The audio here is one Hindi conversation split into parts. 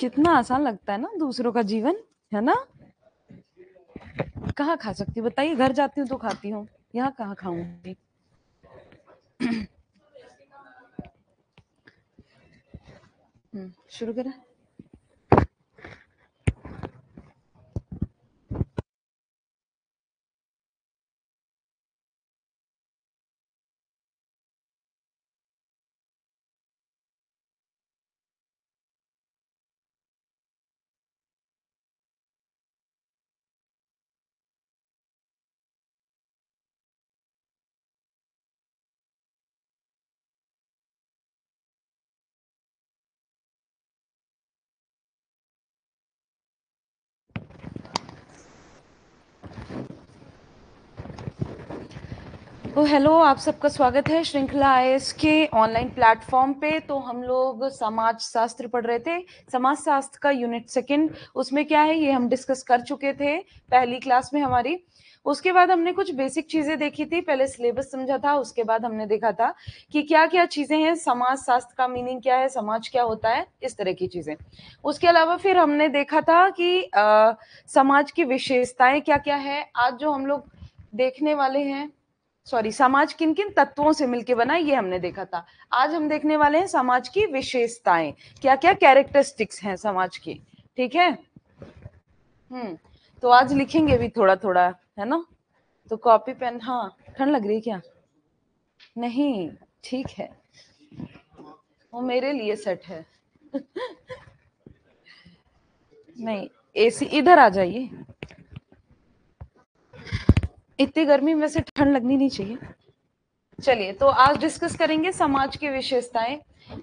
कितना आसान लगता है ना दूसरों का जीवन है ना कहाँ खा सकती हूँ बताइए घर जाती हूँ तो खाती हूँ यहाँ कहाँ खाऊंगी हम्म, शुरू करें तो हेलो आप सबका स्वागत है श्रृंखला आई के ऑनलाइन प्लेटफॉर्म पे तो हम लोग समाज शास्त्र पढ़ रहे थे समाज शास्त्र का यूनिट सेकंड उसमें क्या है ये हम डिस्कस कर चुके थे पहली क्लास में हमारी उसके बाद हमने कुछ बेसिक चीजें देखी थी पहले सिलेबस समझा था उसके बाद हमने देखा था कि क्या क्या चीजें हैं समाज शास्त्र का मीनिंग क्या है समाज क्या होता है इस तरह की चीजें उसके अलावा फिर हमने देखा था कि आ, समाज की विशेषताएं क्या क्या है आज जो हम लोग देखने वाले हैं सॉरी समाज किन किन तत्वों से मिलकर बना ये हमने देखा था आज हम देखने वाले हैं समाज की विशेषताएं क्या क्या कैरेक्टरिस्टिक्स हैं समाज के ठीक है हम्म तो आज लिखेंगे भी थोड़ा थोड़ा है ना तो कॉपी पेन हाँ ठंड लग रही है क्या नहीं ठीक है वो मेरे लिए सेट है नहीं एसी इधर आ जाइए इतनी गर्मी में वैसे ठंड लगनी नहीं चाहिए चलिए तो आज डिस्कस करेंगे समाज की विशेषताएं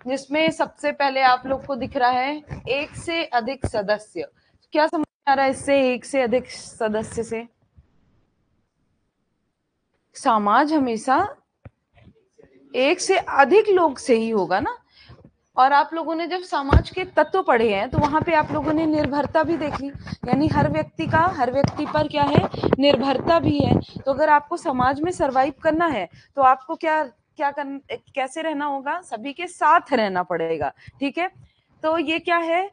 जिसमें सबसे पहले आप लोग को दिख रहा है एक से अधिक सदस्य क्या समझ आ रहा है इससे एक से अधिक सदस्य से समाज हमेशा एक से अधिक लोग से ही होगा ना और आप लोगों ने जब समाज के तत्व पढ़े हैं तो वहां पे आप लोगों ने निर्भरता भी देखी यानी हर व्यक्ति का हर व्यक्ति पर क्या है निर्भरता भी है तो अगर आपको समाज में सर्वाइव करना है तो आपको क्या क्या कर, कैसे रहना होगा सभी के साथ रहना पड़ेगा ठीक है तो ये क्या है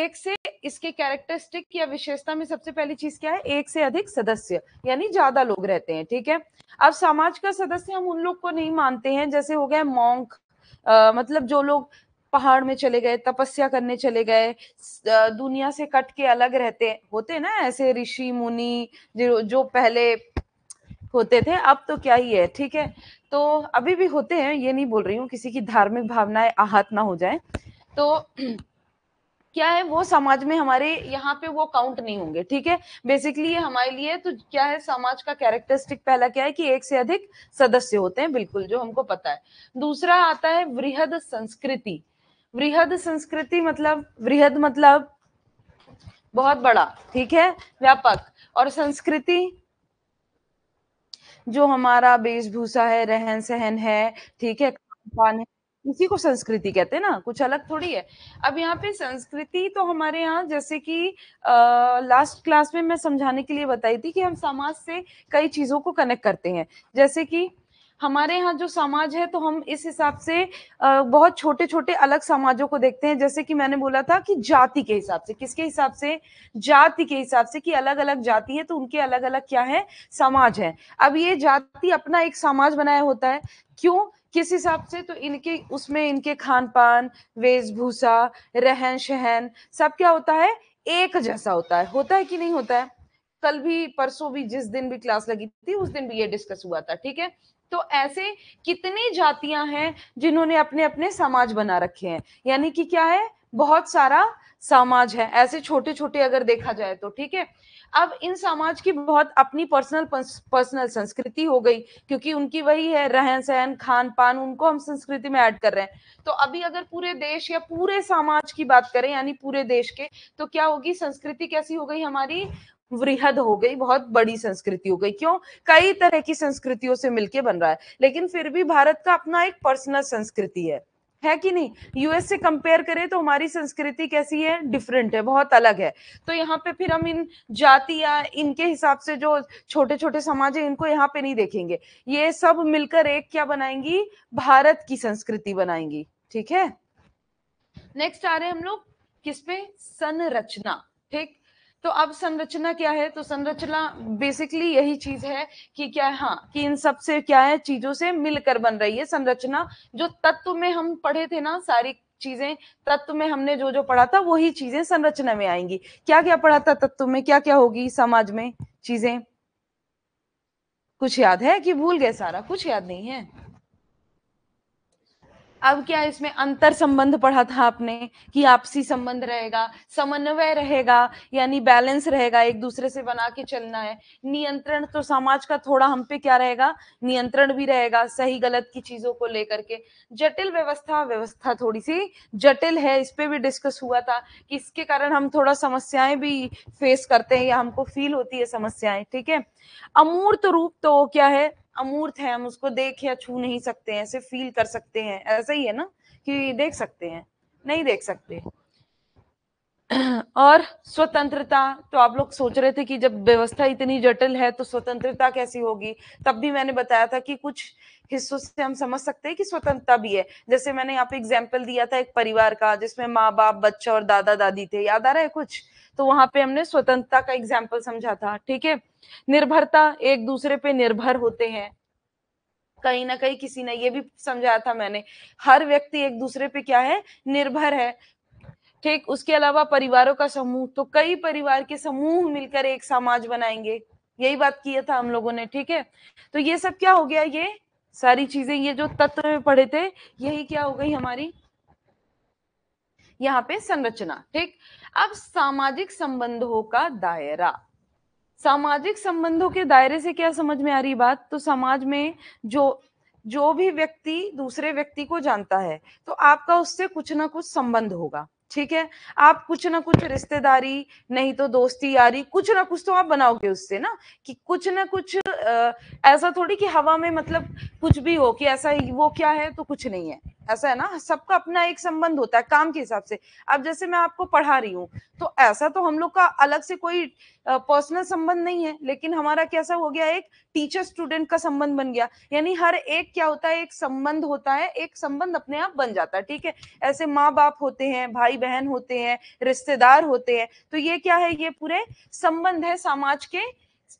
एक से इसके कैरेक्टरिस्टिक या विशेषता में सबसे पहली चीज क्या है एक से अधिक सदस्य यानी ज्यादा लोग रहते हैं ठीक है अब समाज का सदस्य हम उन लोग को नहीं मानते हैं जैसे हो गया मॉन्क मतलब जो लोग पहाड़ में चले गए तपस्या करने चले गए दुनिया से कट के अलग रहते होते ना ऐसे ऋषि मुनि जो पहले होते थे अब तो क्या ही है ठीक है तो अभी भी होते हैं ये नहीं बोल रही हूँ किसी की धार्मिक भावनाएं आहत ना हो जाए तो क्या है वो समाज में हमारे यहाँ पे वो काउंट नहीं होंगे ठीक है बेसिकली ये हमारे लिए तो क्या है समाज का कैरेक्टरिस्टिक पहला क्या है कि एक से अधिक सदस्य होते हैं बिल्कुल जो हमको पता है दूसरा आता है वृहद संस्कृति वृहद संस्कृति मतलब वृहद मतलब बहुत बड़ा ठीक है व्यापक और संस्कृति जो हमारा वेशभूषा है रहन सहन है ठीक है खान है इसी को संस्कृति कहते हैं ना कुछ अलग थोड़ी है अब यहाँ पे संस्कृति तो हमारे यहाँ जैसे कि आ, लास्ट क्लास में मैं समझाने के लिए बताई थी कि हम समाज से कई चीजों को कनेक्ट करते हैं जैसे कि हमारे यहाँ जो समाज है तो हम इस हिसाब से बहुत छोटे छोटे अलग समाजों को देखते हैं जैसे कि मैंने बोला था कि जाति के हिसाब से किसके हिसाब से जाति के हिसाब से कि अलग अलग जाति है तो उनके अलग अलग क्या है समाज है अब ये जाति अपना एक समाज बनाया होता है क्यों किस हिसाब से तो इनके उसमें इनके खान पान वेशभूषा रहन सहन सब क्या होता है एक जैसा होता है होता है कि नहीं होता है कल भी परसों भी जिस दिन भी क्लास लगी थी उस दिन भी ये डिस्कस हुआ था ठीक है तो ऐसे कितनी जातियां हैं जिन्होंने अपने अपने समाज बना रखे हैं यानी कि क्या है बहुत सारा समाज है ऐसे छोटे छोटे अगर देखा जाए तो ठीक है अब इन समाज की बहुत अपनी पर्सनल पर्सनल संस्कृति हो गई क्योंकि उनकी वही है रहन सहन खान पान उनको हम संस्कृति में ऐड कर रहे हैं तो अभी अगर पूरे देश या पूरे समाज की बात करें यानी पूरे देश के तो क्या होगी संस्कृति कैसी हो गई हमारी वृहद हो गई बहुत बड़ी संस्कृति हो गई क्यों कई तरह की संस्कृतियों से मिलके बन रहा है लेकिन फिर भी भारत का अपना एक पर्सनल संस्कृति है है कि नहीं यूएस से कंपेयर करें तो हमारी संस्कृति कैसी है डिफरेंट है बहुत अलग है तो यहाँ पे फिर हम इन जाति या इनके हिसाब से जो छोटे छोटे समाज है इनको यहाँ पे नहीं देखेंगे ये सब मिलकर एक क्या बनाएंगी भारत की संस्कृति बनाएंगी ठीक है नेक्स्ट आ रहे हैं हम लोग किस पे संरचना ठीक तो अब संरचना क्या है तो संरचना बेसिकली यही चीज है कि क्या है हाँ कि इन सब से क्या है चीजों से मिलकर बन रही है संरचना जो तत्व में हम पढ़े थे ना सारी चीजें तत्व में हमने जो जो पढ़ा था वही चीजें संरचना में आएंगी क्या क्या पढ़ा था तत्व में क्या क्या होगी समाज में चीजें कुछ याद है कि भूल गए सारा कुछ याद नहीं है अब क्या इसमें अंतर संबंध पढ़ा था आपने कि आपसी संबंध रहेगा समन्वय रहेगा यानी बैलेंस रहेगा एक दूसरे से बना के चलना है नियंत्रण तो समाज का थोड़ा हम पे क्या रहेगा नियंत्रण भी रहेगा सही गलत की चीजों को लेकर के जटिल व्यवस्था व्यवस्था थोड़ी सी जटिल है इस पर भी डिस्कस हुआ था कि इसके कारण हम थोड़ा समस्याएं भी फेस करते हैं या हमको फील होती है समस्याएं ठीक है अमूर्त रूप तो क्या है अमूर्त है हम उसको देख या छू नहीं सकते हैं ऐसे फील कर सकते हैं ऐसा ही है ना कि देख सकते हैं नहीं देख सकते और स्वतंत्रता तो आप लोग सोच रहे थे कि जब व्यवस्था इतनी जटिल है तो स्वतंत्रता कैसी होगी तब भी मैंने बताया था कि कुछ हिस्सों से हम समझ सकते हैं कि स्वतंत्रता भी है जैसे मैंने यहाँ पे एग्जाम्पल दिया था एक परिवार का जिसमें माँ बाप बच्चा और दादा दादी थे याद आ रहा है कुछ तो वहां पे हमने स्वतंत्रता का एग्जाम्पल समझा था ठीक है निर्भरता एक दूसरे पे निर्भर होते हैं कहीं ना कहीं किसी ने ये भी समझाया था मैंने हर व्यक्ति एक दूसरे पे क्या है निर्भर है ठीक उसके अलावा परिवारों का समूह तो कई परिवार के समूह मिलकर एक समाज बनाएंगे यही बात किया था हम लोगों ने ठीक है तो ये सब क्या हो गया ये सारी चीजें ये जो तत्व में पढ़े थे यही क्या हो गई हमारी यहाँ पे संरचना ठीक अब सामाजिक संबंधों का दायरा सामाजिक संबंधों के दायरे से क्या समझ में आ रही बात तो समाज में जो जो भी व्यक्ति दूसरे व्यक्ति को जानता है तो आपका उससे कुछ ना कुछ संबंध होगा ठीक है आप कुछ ना कुछ रिश्तेदारी नहीं तो दोस्ती यारी कुछ ना कुछ तो आप बनाओगे उससे ना कि कुछ ना कुछ आ, ऐसा थोड़ी कि हवा में मतलब कुछ भी हो कि ऐसा वो क्या है तो कुछ नहीं है ऐसा है ना सबका अपना एक संबंध होता है काम के हिसाब से अब जैसे मैं आपको पढ़ा रही हूँ तो ऐसा तो हम लोग का अलग से कोई पर्सनल संबंध नहीं है लेकिन हमारा कैसा हो गया एक टीचर स्टूडेंट का संबंध बन गया यानी हर एक क्या होता है एक संबंध होता है एक संबंध अपने आप बन जाता है ठीक है ऐसे माँ बाप होते हैं भाई बहन होते हैं रिश्तेदार होते हैं तो ये क्या है ये पूरे संबंध है समाज के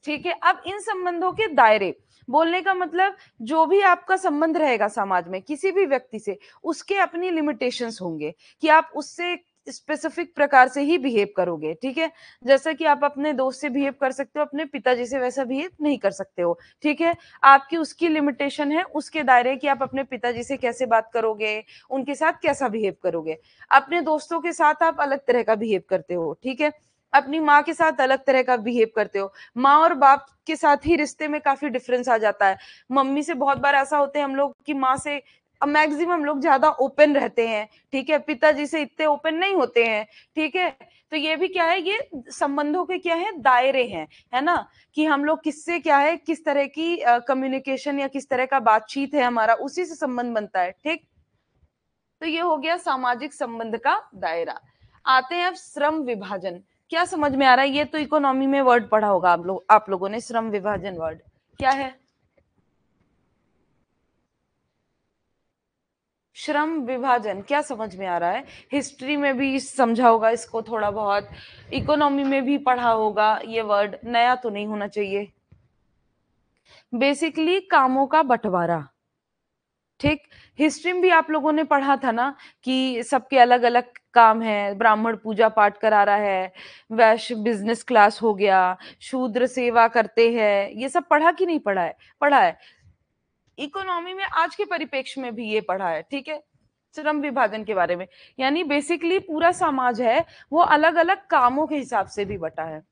ठीक है अब इन संबंधों के दायरे बोलने का मतलब जो भी आपका संबंध रहेगा समाज में किसी भी व्यक्ति से उसके अपनी लिमिटेशंस होंगे कि आप उससे स्पेसिफिक प्रकार से ही बिहेव करोगे ठीक है जैसा कि आप अपने दोस्त से बिहेव कर सकते हो अपने पिताजी से वैसा बिहेव नहीं कर सकते हो ठीक है आपकी उसकी लिमिटेशन है उसके दायरे की आप अपने पिताजी से कैसे बात करोगे उनके साथ कैसा बिहेव करोगे अपने दोस्तों के साथ आप अलग तरह का बिहेव करते हो ठीक है अपनी माँ के साथ अलग तरह का बिहेव करते हो माँ और बाप के साथ ही रिश्ते में काफी डिफरेंस आ जाता है मम्मी से बहुत बार ऐसा होते हैं हम लोग की माँ से मैक्सिमम लोग ज्यादा ओपन रहते हैं ठीक है पिताजी से इतने ओपन नहीं होते हैं ठीक है तो ये भी क्या है ये संबंधों के क्या है दायरे हैं है ना कि हम लोग किससे क्या है किस तरह की कम्युनिकेशन या किस तरह का बातचीत है हमारा उसी से संबंध बनता है ठीक तो ये हो गया सामाजिक संबंध का दायरा आते हैं अब श्रम विभाजन क्या समझ में आ रहा है ये तो इकोनॉमी में वर्ड पढ़ा होगा आप लोग आप लोगों ने श्रम विभाजन वर्ड क्या है श्रम विभाजन क्या समझ में आ रहा है हिस्ट्री में भी समझा होगा इसको थोड़ा बहुत इकोनॉमी में भी पढ़ा होगा ये वर्ड नया तो नहीं होना चाहिए बेसिकली कामों का बंटवारा ठीक हिस्ट्री में भी आप लोगों ने पढ़ा था ना कि सबके अलग अलग काम है ब्राह्मण पूजा पाठ करा रहा है वैश्य बिजनेस क्लास हो गया शूद्र सेवा करते हैं ये सब पढ़ा कि नहीं पढ़ा है पढ़ा है इकोनॉमी में आज के परिपेक्ष में भी ये पढ़ा है ठीक है श्रम विभाजन के बारे में यानी बेसिकली पूरा समाज है वो अलग अलग कामों के हिसाब से भी बटा है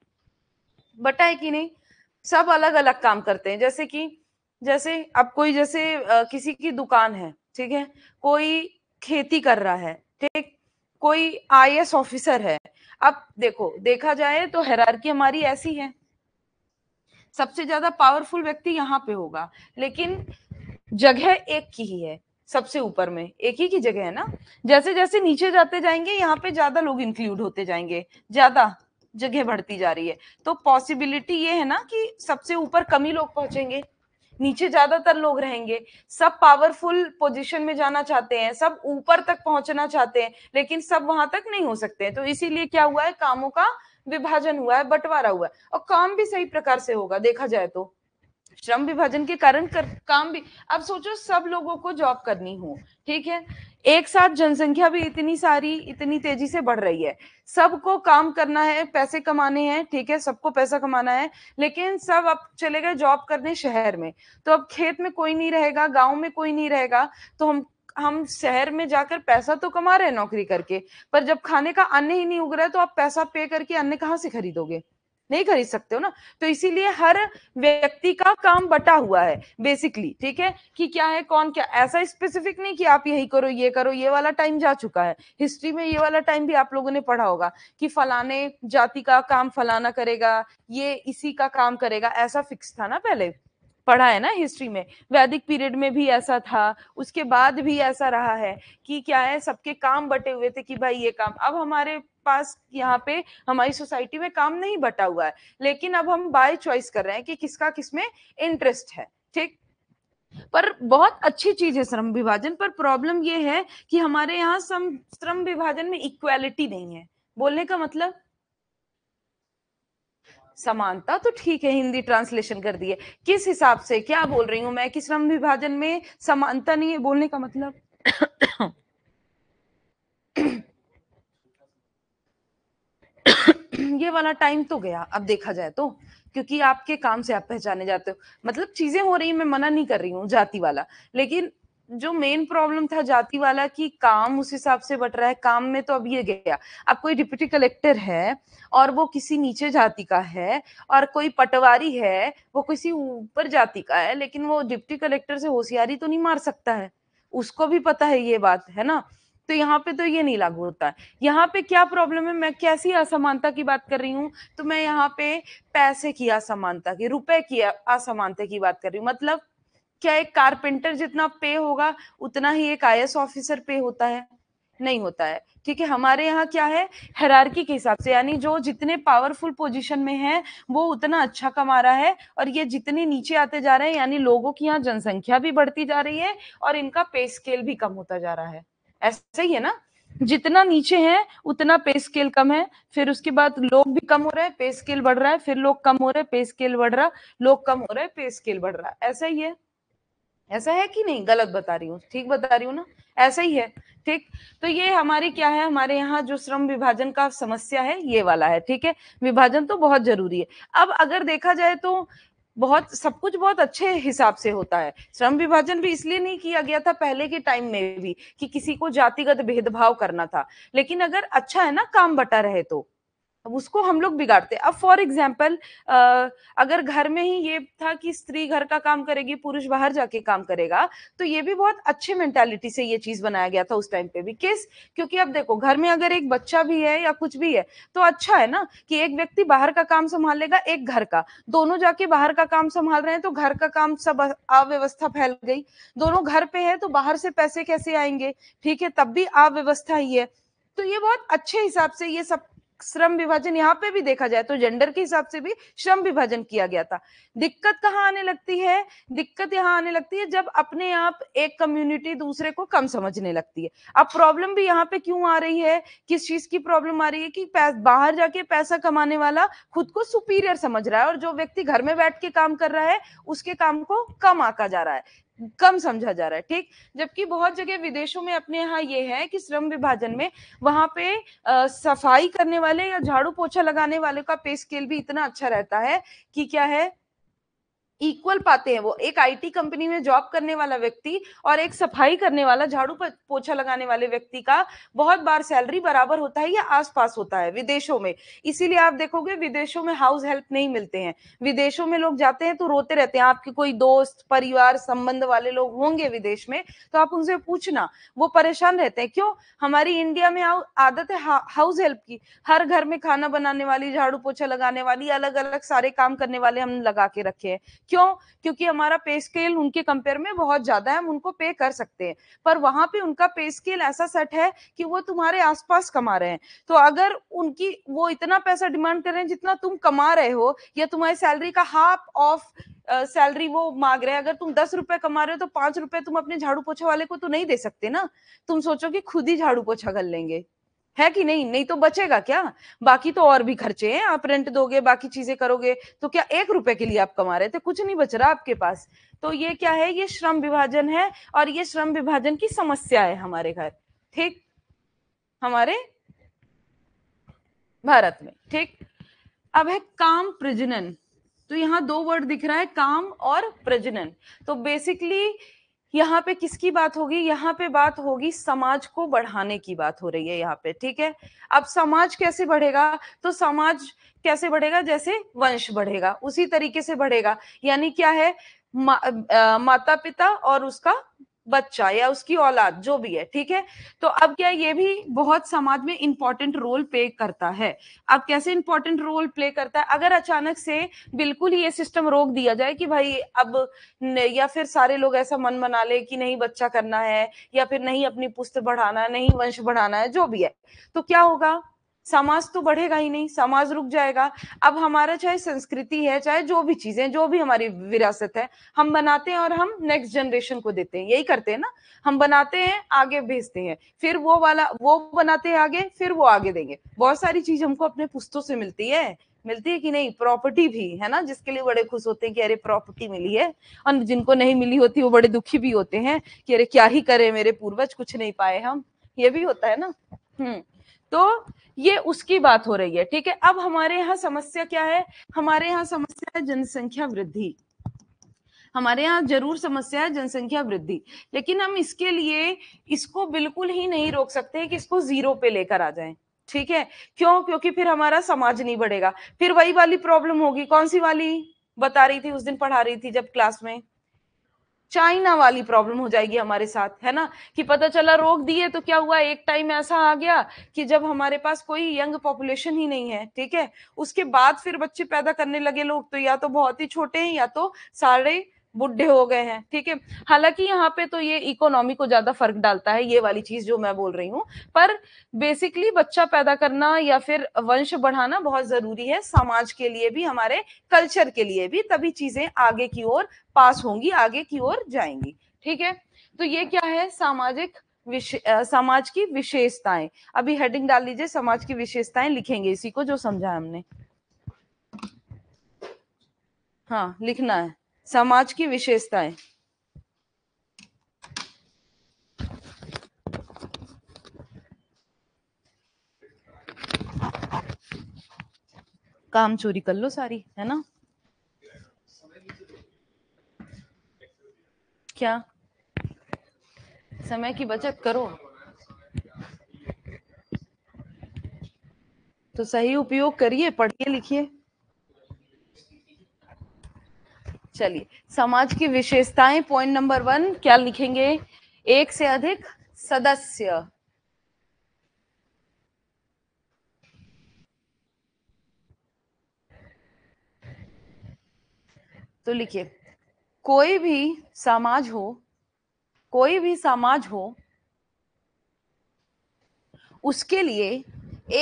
बटा है कि नहीं सब अलग अलग काम करते हैं जैसे कि जैसे अब कोई जैसे किसी की दुकान है ठीक है कोई खेती कर रहा है ठीक कोई आई ऑफिसर है अब देखो देखा जाए तो हैरारकी हमारी ऐसी है सबसे ज्यादा पावरफुल व्यक्ति यहाँ पे होगा लेकिन जगह एक की ही है सबसे ऊपर में एक ही की जगह है ना जैसे जैसे नीचे जाते जाएंगे यहाँ पे ज्यादा लोग इंक्लूड होते जाएंगे ज्यादा जगह बढ़ती जा रही है तो पॉसिबिलिटी ये है ना कि सबसे ऊपर कमी लोग पहुंचेंगे नीचे ज्यादातर लोग रहेंगे सब पावरफुल पोजीशन में जाना चाहते हैं सब ऊपर तक पहुंचना चाहते हैं लेकिन सब वहां तक नहीं हो सकते तो इसीलिए क्या हुआ है कामों का विभाजन हुआ है बंटवारा हुआ है और काम भी सही प्रकार से होगा देखा जाए तो श्रम विभाजन के कारण कर, काम भी अब सोचो सब लोगों को जॉब करनी हो ठीक है एक साथ जनसंख्या भी इतनी सारी इतनी तेजी से बढ़ रही है सबको काम करना है पैसे कमाने हैं ठीक है सबको पैसा कमाना है लेकिन सब अब चले गए जॉब करने शहर में तो अब खेत में कोई नहीं रहेगा गांव में कोई नहीं रहेगा तो हम हम शहर में जाकर पैसा तो कमा रहे हैं नौकरी करके पर जब खाने का अन्न ही नहीं उग रहा है तो आप पैसा पे करके अन्न कहाँ से खरीदोगे नहीं खरीद सकते हो ना तो इसीलिए हर व्यक्ति का काम बटा हुआ है बेसिकली ठीक है कि क्या है कौन क्या ऐसा स्पेसिफिक नहीं कि आप यही करो ये करो ये वाला टाइम जा चुका है हिस्ट्री में ये वाला टाइम भी आप लोगों ने पढ़ा होगा कि फलाने जाति का काम फलाना करेगा ये इसी का काम करेगा ऐसा फिक्स था ना पहले पढ़ा है ना हिस्ट्री में वैदिक पीरियड में भी ऐसा था उसके बाद भी ऐसा रहा है कि क्या है सबके काम बटे हुए थे कि भाई ये काम अब हमारे पास यहाँ पे हमारी सोसाइटी में काम नहीं बटा हुआ है लेकिन अब हम बाय चॉइस कर रहे हैं कि किसका किसमें इंटरेस्ट है ठीक पर बहुत अच्छी चीज है श्रम विभाजन पर प्रॉब्लम यह है कि हमारे यहाँ श्रम विभाजन में इक्वालिटी नहीं है बोलने का मतलब समानता तो ठीक है हिंदी ट्रांसलेशन कर दी है किस हिसाब से क्या बोल रही हूँ मैं कि श्रम विभाजन में समानता नहीं है बोलने का मतलब ये वाला टाइम तो गया अब देखा जाए तो क्योंकि आपके काम से आप पहचाने जाते हो मतलब चीजें हो रही मैं मना नहीं कर रही हूँ जाति वाला लेकिन जो मेन प्रॉब्लम था जाति वाला कि काम उस हिसाब से बट रहा है काम में तो अब ये गया अब कोई डिप्टी कलेक्टर है और वो किसी नीचे जाति का है और कोई पटवारी है वो किसी ऊपर जाति का है लेकिन वो डिप्टी कलेक्टर से होशियारी तो नहीं मार सकता है उसको भी पता है ये बात है ना तो यहाँ पे तो ये नहीं लागू होता है यहाँ पे क्या प्रॉब्लम है मैं कैसी असमानता की बात कर रही हूँ तो मैं यहाँ पे पैसे की असमानता की रुपए की असमानता की बात कर रही हूँ मतलब क्या एक कारपेंटर जितना पे होगा उतना ही एक आई ऑफिसर पे होता है नहीं होता है ठीक है हमारे यहाँ क्या है हेरारकी के हिसाब से यानी जो जितने पावरफुल पोजीशन में है वो उतना अच्छा कमा रहा है और ये जितने नीचे आते जा रहे हैं यानी लोगों की यहाँ जनसंख्या भी बढ़ती जा रही है और इनका पे स्केल भी कम होता जा रहा है ऐसे ही है ना जितना नीचे है उतना पे स्केल कम है फिर उसके बाद लोग भी कम हो रहे हैं पे स्केल बढ़ रहा है फिर लोग कम हो रहे हैं पे स्केल बढ़ रहा लोग कम हो रहे हैं पे स्केल बढ़ रहा है ऐसा ही है ऐसा है कि नहीं गलत बता रही हूँ ठीक बता रही हूँ ना ऐसा ही है ठीक तो ये हमारी क्या है हमारे यहाँ जो श्रम विभाजन का समस्या है ये वाला है ठीक है विभाजन तो बहुत जरूरी है अब अगर देखा जाए तो बहुत सब कुछ बहुत अच्छे हिसाब से होता है श्रम विभाजन भी इसलिए नहीं किया गया था पहले के टाइम में भी कि किसी को जातिगत भेदभाव करना था लेकिन अगर अच्छा है ना काम बटा रहे तो अब उसको हम लोग बिगाड़ते अब फॉर एग्जाम्पल अगर घर में ही ये था कि स्त्री घर का काम करेगी पुरुष बाहर जाके काम करेगा तो ये भी बहुत अच्छे मेंटेलिटी से ये चीज बनाया गया था उस टाइम पे भी किस क्योंकि अब देखो घर में अगर एक बच्चा भी है या कुछ भी है तो अच्छा है ना कि एक व्यक्ति बाहर का काम संभालेगा एक घर का दोनों जाके बाहर का काम संभाल रहे हैं तो घर का काम सब अव्यवस्था फैल गई दोनों घर पे है तो बाहर से पैसे कैसे आएंगे ठीक है तब भी अव्यवस्था ही है तो ये बहुत अच्छे हिसाब से ये सब श्रम विभाजन यहाँ पे भी देखा जाए तो जेंडर के हिसाब से भी श्रम विभाजन किया गया था दिक्कत कहाँ आने लगती है दिक्कत यहाँ आने लगती है जब अपने आप एक कम्युनिटी दूसरे को कम समझने लगती है अब प्रॉब्लम भी यहाँ पे क्यों आ रही है किस चीज की प्रॉब्लम आ रही है कि बाहर जाके पैसा कमाने वाला खुद को सुपीरियर समझ रहा है और जो व्यक्ति घर में बैठ के काम कर रहा है उसके काम को कम आका जा रहा है कम समझा जा रहा है ठीक जबकि बहुत जगह विदेशों में अपने यहाँ ये है कि श्रम विभाजन में वहां पे आ, सफाई करने वाले या झाड़ू पोछा लगाने वाले का पे स्केल भी इतना अच्छा रहता है कि क्या है इक्वल पाते हैं वो एक आईटी कंपनी में जॉब करने वाला व्यक्ति और एक सफाई करने वाला झाड़ू पोछा लगाने वाले व्यक्ति का बहुत बार सैलरी बराबर होता है या आसपास होता है विदेशों में इसीलिए आप देखोगे विदेशों में हाउस हेल्प नहीं मिलते हैं विदेशों में लोग जाते हैं तो रोते रहते हैं आपके कोई दोस्त परिवार संबंध वाले लोग होंगे विदेश में तो आप उनसे पूछना वो परेशान रहते हैं क्यों हमारी इंडिया में आदत है हाउस हेल्प की हर घर में खाना बनाने वाली झाड़ू पोछा लगाने वाली अलग अलग सारे काम करने वाले हम लगा के रखे हैं क्यों क्योंकि हमारा पे स्केल उनके कंपेयर में बहुत ज्यादा है हम उनको पे कर सकते हैं पर वहां पे उनका पे स्केल ऐसा सेट है कि वो तुम्हारे आसपास कमा रहे हैं तो अगर उनकी वो इतना पैसा डिमांड कर रहे हैं जितना तुम कमा रहे हो या तुम्हारी सैलरी का हाफ ऑफ सैलरी uh, वो मांग रहे हैं अगर तुम दस रुपए कमा रहे हो तो पांच रुपए तुम अपने झाड़ू पोछा वाले को तो नहीं दे सकते ना तुम सोचो कि खुद ही झाड़ू पोछा कर लेंगे है कि नहीं नहीं तो बचेगा क्या बाकी तो और भी खर्चे हैं आप रेंट दोगे बाकी चीजें करोगे तो क्या एक रुपए के लिए आप कमा रहे थे कुछ नहीं बच रहा आपके पास तो ये क्या है ये श्रम विभाजन है और ये श्रम विभाजन की समस्या है हमारे घर ठीक हमारे भारत में ठीक अब है काम प्रजनन तो यहाँ दो वर्ड दिख रहा है काम और प्रजनन तो बेसिकली यहाँ पे किसकी बात होगी यहाँ पे बात होगी समाज को बढ़ाने की बात हो रही है यहाँ पे ठीक है अब समाज कैसे बढ़ेगा तो समाज कैसे बढ़ेगा जैसे वंश बढ़ेगा उसी तरीके से बढ़ेगा यानी क्या है मा, आ, माता पिता और उसका बच्चा या उसकी औलाद जो भी है ठीक है तो अब क्या ये भी बहुत समाज में इंपॉर्टेंट रोल प्ले करता है अब कैसे इंपॉर्टेंट रोल प्ले करता है अगर अचानक से बिल्कुल ही ये सिस्टम रोक दिया जाए कि भाई अब या फिर सारे लोग ऐसा मन बना ले कि नहीं बच्चा करना है या फिर नहीं अपनी पुस्त बढ़ाना है नहीं वंश बढ़ाना है जो भी है तो क्या होगा समाज तो बढ़ेगा ही नहीं समाज रुक जाएगा अब हमारा चाहे संस्कृति है चाहे जो भी चीजें जो भी हमारी विरासत है हम बनाते हैं और हम नेक्स्ट जनरेशन को देते हैं यही करते हैं ना हम बनाते हैं आगे भेजते हैं फिर वो वाला वो बनाते हैं आगे फिर वो आगे देंगे बहुत सारी चीज हमको अपने पुस्तों से मिलती है मिलती है कि नहीं प्रॉपर्टी भी है ना जिसके लिए बड़े खुश होते हैं कि अरे प्रॉपर्टी मिली है और जिनको नहीं मिली होती वो बड़े दुखी भी होते हैं कि अरे क्या ही करे मेरे पूर्वज कुछ नहीं पाए हम ये भी होता है ना हम्म तो ये उसकी बात हो रही है ठीक है अब हमारे यहाँ समस्या क्या है हमारे यहाँ समस्या है जनसंख्या वृद्धि हमारे यहाँ जरूर समस्या है जनसंख्या वृद्धि लेकिन हम इसके लिए इसको बिल्कुल ही नहीं रोक सकते कि इसको जीरो पे लेकर आ जाए ठीक है क्यों क्योंकि फिर हमारा समाज नहीं बढ़ेगा फिर वही वाली प्रॉब्लम होगी कौन सी वाली बता रही थी उस दिन पढ़ा रही थी जब क्लास में चाइना वाली प्रॉब्लम हो जाएगी हमारे साथ है ना कि पता चला रोक दिए तो क्या हुआ एक टाइम ऐसा आ गया कि जब हमारे पास कोई यंग पॉपुलेशन ही नहीं है ठीक है उसके बाद फिर बच्चे पैदा करने लगे लोग तो या तो बहुत ही छोटे हैं या तो सारे बुढ़े हो गए हैं ठीक है हालांकि यहाँ पे तो ये इकोनॉमी को ज्यादा फर्क डालता है ये वाली चीज जो मैं बोल रही हूँ पर बेसिकली बच्चा पैदा करना या फिर वंश बढ़ाना बहुत जरूरी है समाज के लिए भी हमारे कल्चर के लिए भी तभी चीजें आगे की ओर पास होंगी आगे की ओर जाएंगी ठीक है तो ये क्या है सामाजिक समाज की विशेषताएं अभी हेडिंग डाल लीजिए समाज की विशेषताएं लिखेंगे इसी को जो समझा हमने हाँ लिखना है समाज की विशेषताएं काम चोरी कर लो सारी है ना क्या समय की बचत करो तो सही उपयोग करिए पढ़िए लिखिए चलिए समाज की विशेषताएं पॉइंट नंबर वन क्या लिखेंगे एक से अधिक सदस्य तो लिखिए कोई भी समाज हो कोई भी समाज हो उसके लिए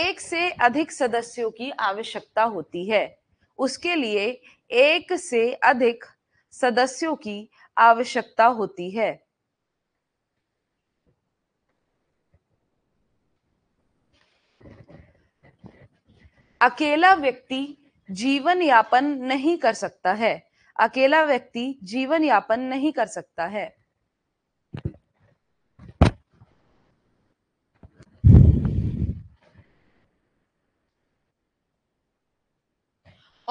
एक से अधिक सदस्यों की आवश्यकता होती है उसके लिए एक से अधिक सदस्यों की आवश्यकता होती है अकेला व्यक्ति जीवन यापन नहीं कर सकता है अकेला व्यक्ति जीवन यापन नहीं कर सकता है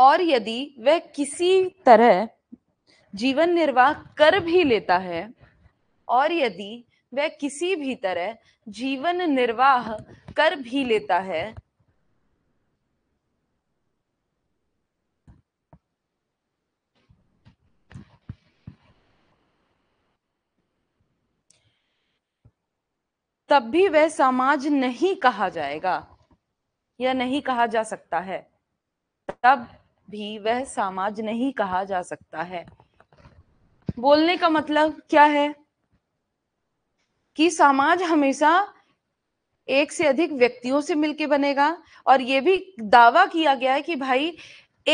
और यदि वह किसी तरह जीवन निर्वाह कर भी लेता है और यदि वह किसी भी तरह जीवन निर्वाह कर भी लेता है तब भी वह समाज नहीं कहा जाएगा या नहीं कहा जा सकता है तब भी वह समाज नहीं कहा जा सकता है बोलने का मतलब क्या है कि समाज हमेशा एक से अधिक व्यक्तियों से मिलकर बनेगा और यह भी दावा किया गया है कि भाई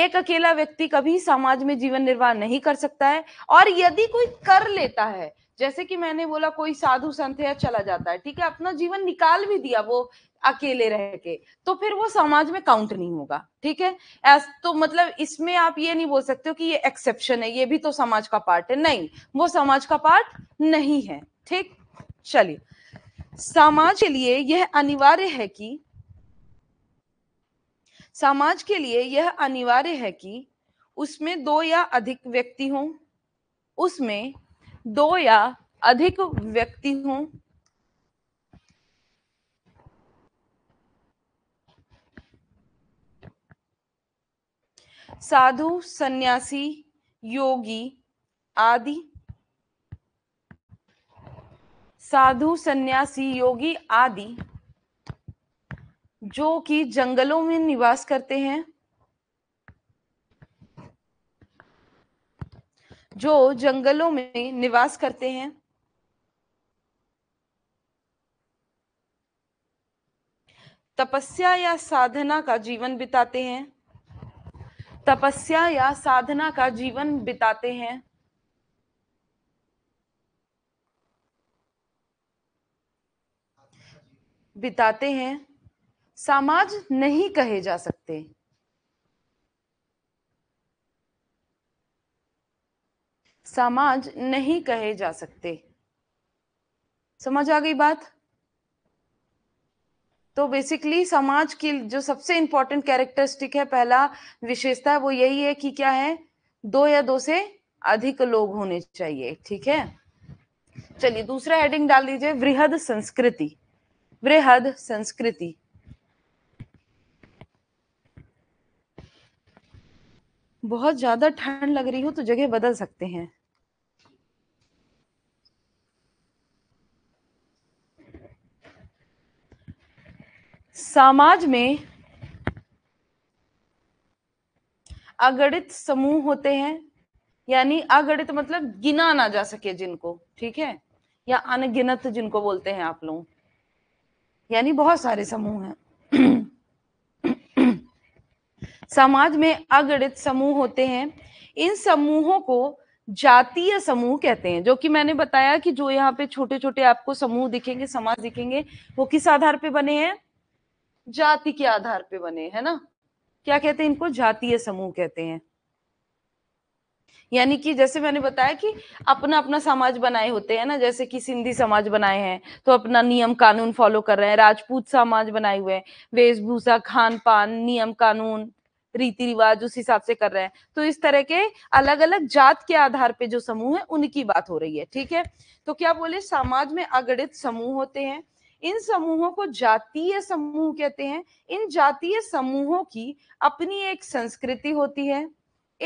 एक अकेला व्यक्ति कभी समाज में जीवन निर्वाह नहीं कर सकता है और यदि कोई कर लेता है जैसे कि मैंने बोला कोई साधु संत या चला जाता है ठीक है अपना जीवन निकाल भी दिया वो अकेले रह के तो फिर वो समाज में काउंट नहीं होगा ठीक है एस तो मतलब इसमें आप ये नहीं बोल सकते हो कि ये एक्सेप्शन है ये भी तो समाज का पार्ट है नहीं वो समाज का पार्ट नहीं है ठीक चलिए समाज के लिए यह अनिवार्य है कि समाज के लिए यह अनिवार्य है कि उसमें दो या अधिक व्यक्ति हों उसमें दो या अधिक व्यक्ति हों साधु सन्यासी योगी आदि साधु सन्यासी योगी आदि जो कि जंगलों में निवास करते हैं जो जंगलों में निवास करते हैं तपस्या या साधना का जीवन बिताते हैं तपस्या या साधना का जीवन बिताते हैं बिताते हैं समाज नहीं कहे जा सकते समाज नहीं कहे जा सकते समझ आ गई बात तो बेसिकली समाज की जो सबसे इंपॉर्टेंट कैरेक्टरिस्टिक है पहला विशेषता वो यही है कि क्या है दो या दो से अधिक लोग होने चाहिए ठीक है चलिए दूसरा हेडिंग डाल दीजिए वृहद संस्कृति वृहद संस्कृति बहुत ज्यादा ठंड लग रही हो तो जगह बदल सकते हैं समाज में अगणित समूह होते हैं यानी अगणित मतलब गिना ना जा सके जिनको ठीक है या अनगिनत जिनको बोलते हैं आप लोग यानी बहुत सारे समूह हैं समाज में अगणित समूह होते हैं इन समूहों को जातीय समूह कहते हैं जो कि मैंने बताया कि जो यहाँ पे छोटे छोटे आपको समूह दिखेंगे समाज दिखेंगे वो किस आधार पे बने हैं जाति के आधार पे बने है ना क्या कहते हैं इनको जातीय समूह कहते हैं यानी कि जैसे मैंने बताया कि अपना अपना समाज बनाए होते हैं ना जैसे कि सिंधी समाज बनाए हैं तो अपना नियम कानून फॉलो कर रहे हैं राजपूत समाज बनाए हुए हैं वेशभूषा खान पान नियम कानून रीति रिवाज उस हिसाब से कर रहे हैं तो इस तरह के अलग अलग जात के आधार पे जो समूह है उनकी बात हो रही है ठीक है तो क्या बोले समाज में अगणित समूह होते हैं इन समूहों को जातीय समूह कहते हैं इन जातीय समूहों की अपनी एक संस्कृति होती है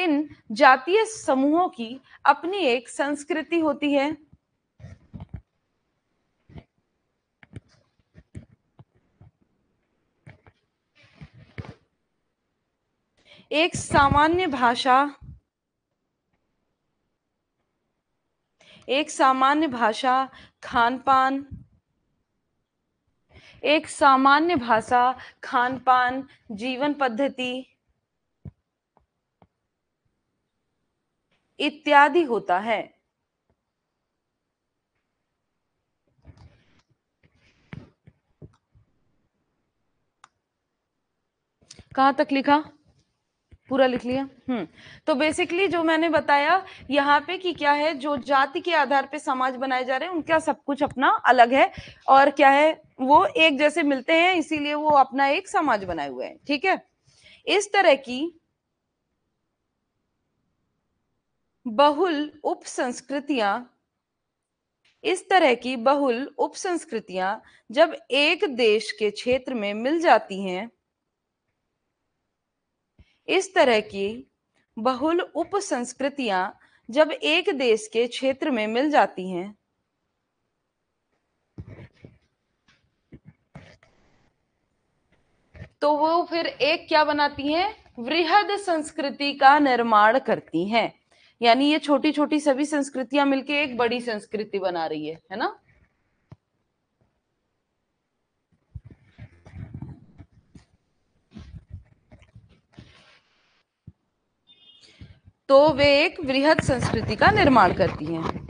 इन जातीय समूहों की अपनी एक संस्कृति होती है एक सामान्य भाषा एक सामान्य भाषा खान पान एक सामान्य भाषा खान पान जीवन पद्धति इत्यादि होता है कहां तक लिखा पूरा लिख लिया हम्म तो बेसिकली जो मैंने बताया यहाँ पे कि क्या है जो जाति के आधार पे समाज बनाए जा रहे हैं उनका सब कुछ अपना अलग है और क्या है वो एक जैसे मिलते हैं इसीलिए वो अपना एक समाज बनाए हुए हैं ठीक है इस तरह की बहुल उप संस्कृतियां इस तरह की बहुल उप संस्कृतियां जब एक देश के क्षेत्र में मिल जाती हैं इस तरह की बहुल उप संस्कृतियां जब एक देश के क्षेत्र में मिल जाती हैं तो वो फिर एक क्या बनाती हैं वृहद संस्कृति का निर्माण करती हैं यानी ये छोटी छोटी सभी संस्कृतियां मिलके एक बड़ी संस्कृति बना रही है है ना तो वे एक वृहद संस्कृति का निर्माण करती हैं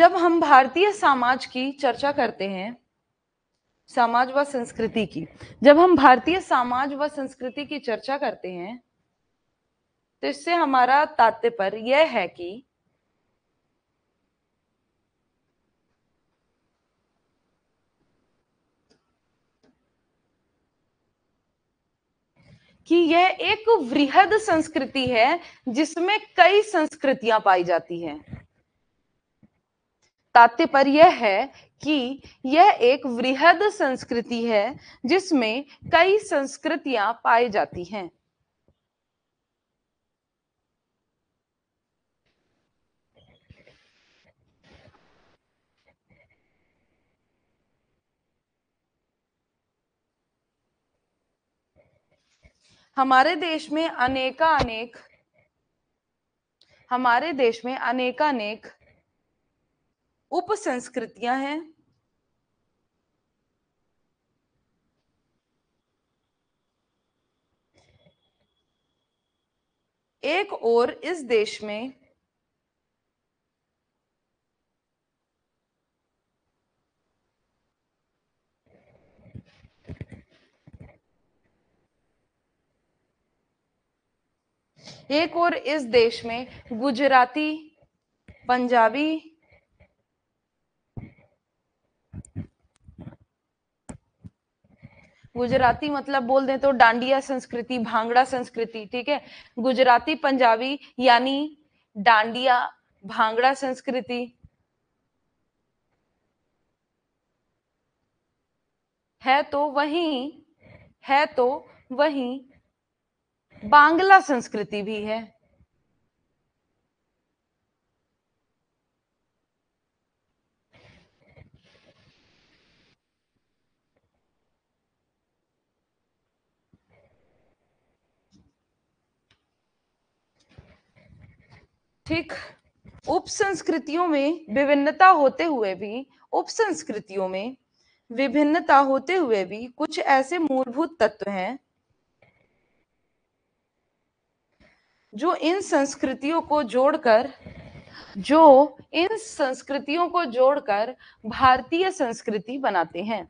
जब हम भारतीय समाज की चर्चा करते हैं समाज व संस्कृति की जब हम भारतीय समाज व संस्कृति की चर्चा करते हैं तो इससे हमारा तात्पर्य यह है कि कि यह एक वृहद संस्कृति है जिसमें कई संस्कृतियां पाई जाती हैं तात्पर्य यह है कि यह एक वृहद संस्कृति है जिसमें कई संस्कृतियां पाई जाती हैं हमारे देश में अनेका अनेक हमारे देश में अनेक उप संस्कृतियां हैं एक और इस देश में एक और इस देश में गुजराती पंजाबी गुजराती मतलब बोल दें तो डांडिया संस्कृति भांगड़ा संस्कृति ठीक है गुजराती पंजाबी यानी डांडिया भांगड़ा संस्कृति है तो वही है तो वही बांग्ला संस्कृति भी है ठीक उप संस्कृतियों में विभिन्नता होते हुए भी उप संस्कृतियों में विभिन्नता होते हुए भी कुछ ऐसे मूलभूत तत्व हैं जो इन संस्कृतियों को जोड़कर जो इन संस्कृतियों को जोड़कर भारतीय संस्कृति बनाते हैं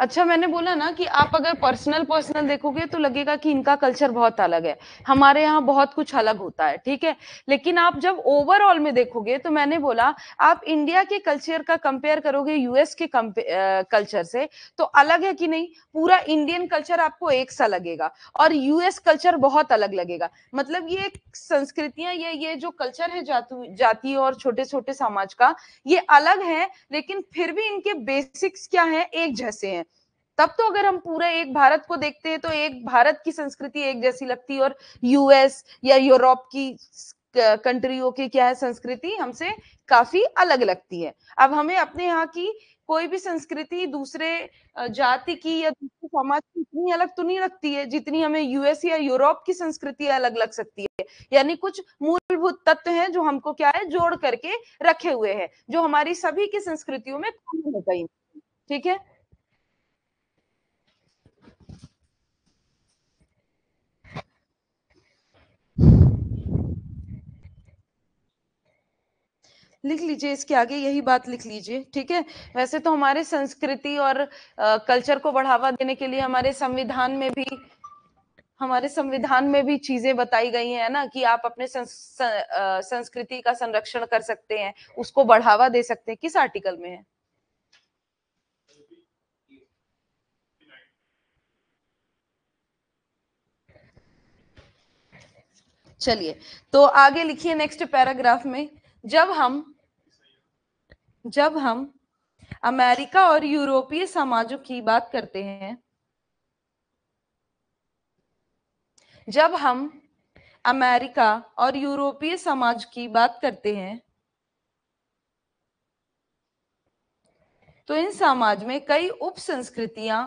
अच्छा मैंने बोला ना कि आप अगर पर्सनल पर्सनल देखोगे तो लगेगा कि इनका कल्चर बहुत अलग है हमारे यहाँ बहुत कुछ अलग होता है ठीक है लेकिन आप जब ओवरऑल में देखोगे तो मैंने बोला आप इंडिया के कल्चर का कंपेयर करोगे यूएस के कल्चर से तो अलग है कि नहीं पूरा इंडियन कल्चर आपको एक सा लगेगा और यूएस कल्चर बहुत अलग लगेगा मतलब ये संस्कृतियां ये ये जो कल्चर है जाति और छोटे छोटे समाज का ये अलग है लेकिन फिर भी इनके बेसिक्स क्या है एक जैसे हैं तब तो अगर हम पूरा एक भारत को देखते हैं तो एक भारत की संस्कृति एक जैसी लगती है और यूएस या यूरोप की कंट्रियों की क्या है संस्कृति हमसे काफी अलग लगती है अब हमें अपने यहाँ की कोई भी संस्कृति दूसरे जाति की या दूसरे समाज की इतनी अलग तो नहीं लगती है जितनी हमें यूएस या यूरोप की संस्कृति अलग लग सकती है यानी कुछ मूलभूत तत्व हैं जो हमको क्या है जोड़ करके रखे हुए हैं जो हमारी सभी की संस्कृतियों में कहीं ठीक है लिख लीजिए इसके आगे यही बात लिख लीजिए ठीक है वैसे तो हमारे संस्कृति और आ, कल्चर को बढ़ावा देने के लिए हमारे संविधान में भी हमारे संविधान में भी चीजें बताई गई हैं ना कि आप अपने सं, सं, आ, संस्कृति का संरक्षण कर सकते हैं उसको बढ़ावा दे सकते हैं किस आर्टिकल में है चलिए तो आगे लिखिए नेक्स्ट पैराग्राफ में जब हम जब हम अमेरिका और यूरोपीय समाजों की बात करते हैं जब हम अमेरिका और यूरोपीय समाज की बात करते हैं तो इन समाज में कई उप संस्कृतियां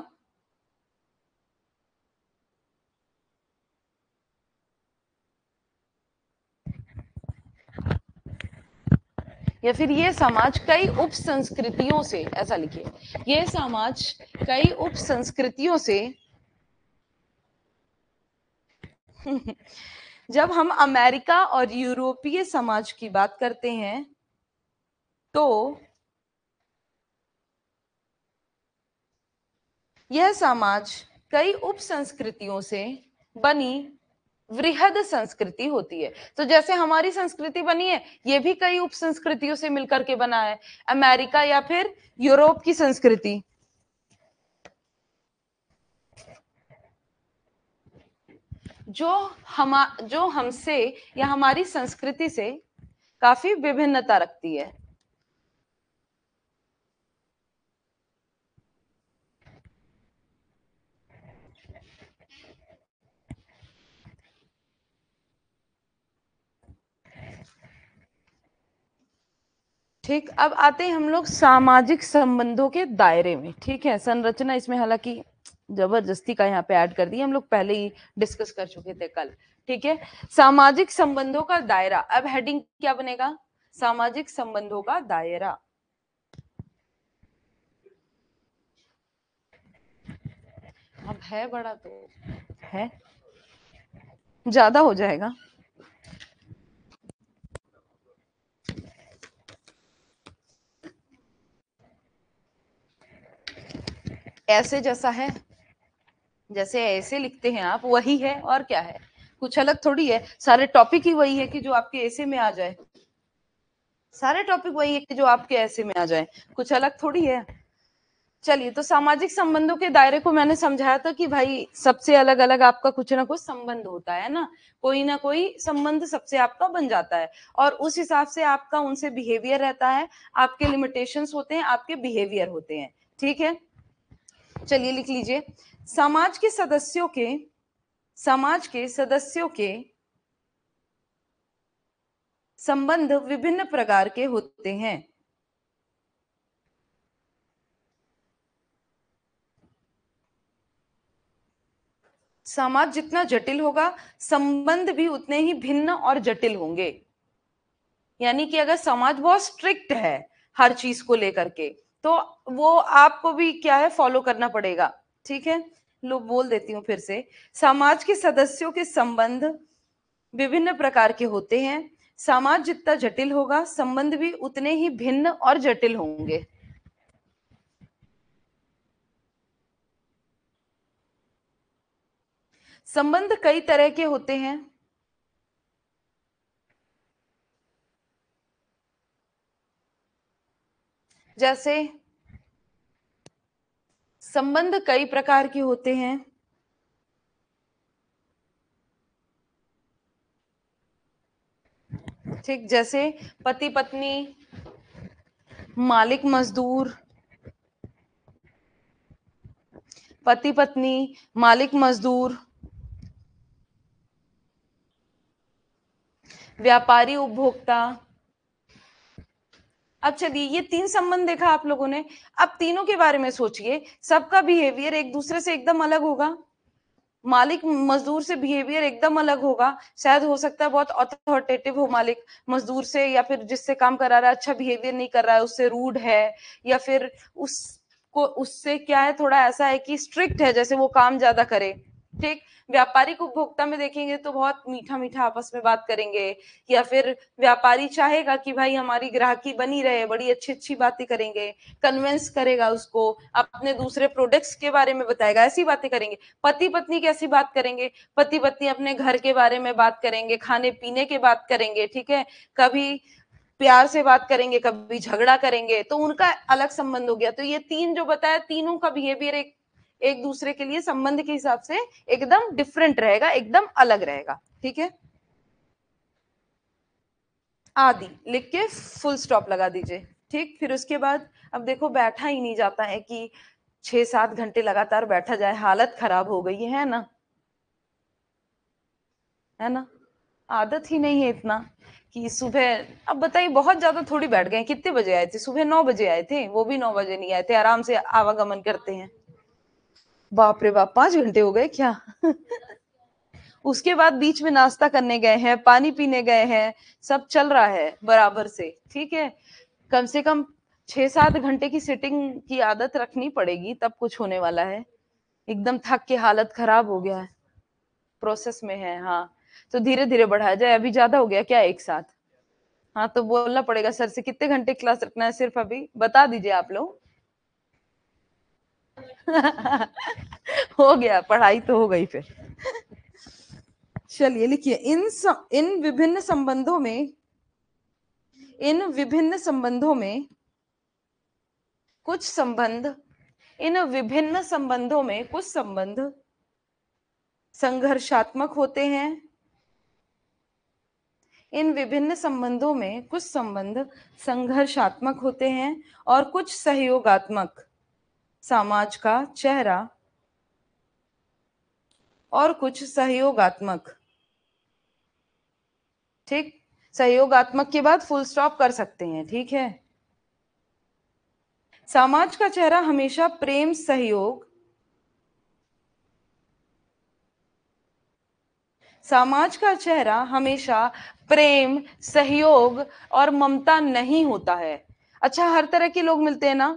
या फिर ये समाज कई उप संस्कृतियों से ऐसा लिखिए ये समाज कई उप संस्कृतियों से जब हम अमेरिका और यूरोपीय समाज की बात करते हैं तो यह समाज कई उप संस्कृतियों से बनी वृहद संस्कृति होती है तो जैसे हमारी संस्कृति बनी है ये भी कई उप संस्कृतियों से मिलकर के बना है अमेरिका या फिर यूरोप की संस्कृति जो हम जो हमसे या हमारी संस्कृति से काफी विभिन्नता रखती है ठीक अब आते हैं हम लोग सामाजिक संबंधों के दायरे में ठीक है संरचना इसमें हालांकि जबरदस्ती का यहाँ पे ऐड कर दी हम लोग पहले ही डिस्कस कर चुके थे कल ठीक है सामाजिक संबंधों का दायरा अब हेडिंग क्या बनेगा सामाजिक संबंधों का दायरा अब है बड़ा तो है ज्यादा हो जाएगा ऐसे जैसा है जैसे ऐसे लिखते हैं आप वही है और क्या है कुछ अलग थोड़ी है सारे टॉपिक ही वही है कि जो आपके ऐसे में आ जाए सारे टॉपिक वही है कि जो आपके ऐसे में आ जाए कुछ अलग थोड़ी है चलिए तो सामाजिक संबंधों के दायरे को मैंने समझाया था कि भाई सबसे अलग अलग आपका कुछ ना कुछ संबंध होता है ना कोई ना कोई संबंध सबसे आपका बन जाता है और उस हिसाब से आपका उनसे बिहेवियर रहता है आपके लिमिटेशंस होते हैं आपके बिहेवियर होते हैं ठीक है चलिए लिख लीजिए समाज के सदस्यों के समाज के सदस्यों के संबंध विभिन्न प्रकार के होते हैं समाज जितना जटिल होगा संबंध भी उतने ही भिन्न और जटिल होंगे यानी कि अगर समाज बहुत स्ट्रिक्ट है हर चीज को लेकर के तो वो आपको भी क्या है फॉलो करना पड़ेगा ठीक है लो बोल देती हूँ फिर से समाज के सदस्यों के संबंध विभिन्न प्रकार के होते हैं समाज जितना जटिल होगा संबंध भी उतने ही भिन्न और जटिल होंगे संबंध कई तरह के होते हैं जैसे संबंध कई प्रकार के होते हैं ठीक जैसे पति पत्नी मालिक मजदूर पति पत्नी मालिक मजदूर व्यापारी उपभोक्ता अब अच्छा चलिए ये तीन संबंध देखा आप लोगों ने अब तीनों के बारे में सोचिए सबका बिहेवियर एक दूसरे से एकदम अलग होगा मालिक मजदूर से बिहेवियर एकदम अलग होगा शायद हो सकता है बहुत अथॉरिटेटिव हो मालिक मजदूर से या फिर जिससे काम करा रहा है अच्छा बिहेवियर नहीं कर रहा है उससे रूड है या फिर उसको उससे क्या है थोड़ा ऐसा है कि स्ट्रिक्ट है जैसे वो काम ज्यादा करे ठीक व्यापारिक उपभोक्ता में देखेंगे तो बहुत मीठा मीठा आपस में बात करेंगे या फिर व्यापारी चाहेगा कि भाई हमारी ग्राहकी बनी रहे बड़ी अच्छी अच्छी बातें करेंगे कन्विंस करेगा उसको अपने दूसरे प्रोडक्ट्स के बारे में बताएगा ऐसी बातें करेंगे पति पत्नी कैसी बात करेंगे पति पत्नी अपने घर के बारे में बात करेंगे खाने पीने के बात करेंगे ठीक है कभी प्यार से बात करेंगे कभी झगड़ा करेंगे तो उनका अलग संबंध हो गया तो ये तीन जो बताया तीनों का बिहेवियर एक एक दूसरे के लिए संबंध के हिसाब से एकदम डिफरेंट रहेगा एकदम अलग रहेगा ठीक है आदि लिख के फुल स्टॉप लगा दीजिए ठीक फिर उसके बाद अब देखो बैठा ही नहीं जाता है कि छह सात घंटे लगातार बैठा जाए हालत खराब हो गई है ना है ना आदत ही नहीं है इतना कि सुबह अब बताइए बहुत ज्यादा थोड़ी बैठ गए कितने बजे आए थे सुबह नौ बजे आए थे वो भी नौ बजे नहीं आए थे आराम से आवागमन करते हैं बाप रे बाप पांच घंटे हो गए क्या उसके बाद बीच में नाश्ता करने गए हैं पानी पीने गए हैं सब चल रहा है बराबर से ठीक है कम से कम छह सात घंटे की सिटिंग की आदत रखनी पड़ेगी तब कुछ होने वाला है एकदम थक के हालत खराब हो गया है प्रोसेस में है हाँ तो धीरे धीरे बढ़ाया जाए अभी ज्यादा हो गया क्या एक साथ हाँ तो बोलना पड़ेगा सर से कितने घंटे क्लास रखना है सिर्फ अभी बता दीजिए आप लोग हो गया पढ़ाई तो हो गई फिर चलिए लिखिए इन स, इन विभिन्न संबंधों में इन विभिन्न संबंधों में कुछ संबंध इन विभिन्न संबंधों में कुछ संबंध संघर्षात्मक होते हैं इन विभिन्न संबंधों में कुछ संबंध संघर्षात्मक होते हैं और कुछ सहयोगात्मक समाज का चेहरा और कुछ सहयोगात्मक ठीक सहयोगात्मक के बाद फुल स्टॉप कर सकते हैं ठीक है समाज का चेहरा हमेशा प्रेम सहयोग समाज का चेहरा हमेशा प्रेम सहयोग और ममता नहीं होता है अच्छा हर तरह के लोग मिलते हैं ना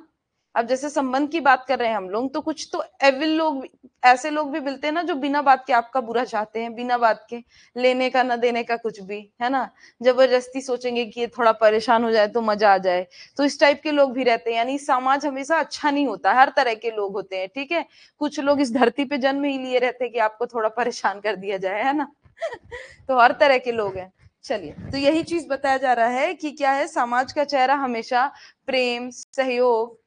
अब जैसे संबंध की बात कर रहे हैं हम लोग तो कुछ तो एविल लोग ऐसे लोग भी मिलते हैं ना जो बिना बात के आपका बुरा चाहते हैं बिना बात के लेने का ना देने का कुछ भी है ना जबरदस्ती सोचेंगे कि ये थोड़ा परेशान हो जाए तो मजा आ जाए तो इस टाइप के लोग भी रहते हैं यानी समाज हमेशा अच्छा नहीं होता हर तरह के लोग होते हैं ठीक है कुछ लोग इस धरती पे जन्म ही लिए रहते हैं कि आपको थोड़ा परेशान कर दिया जाए है ना तो हर तरह के लोग हैं चलिए तो यही चीज बताया जा रहा है कि क्या है समाज का चेहरा हमेशा प्रेम सहयोग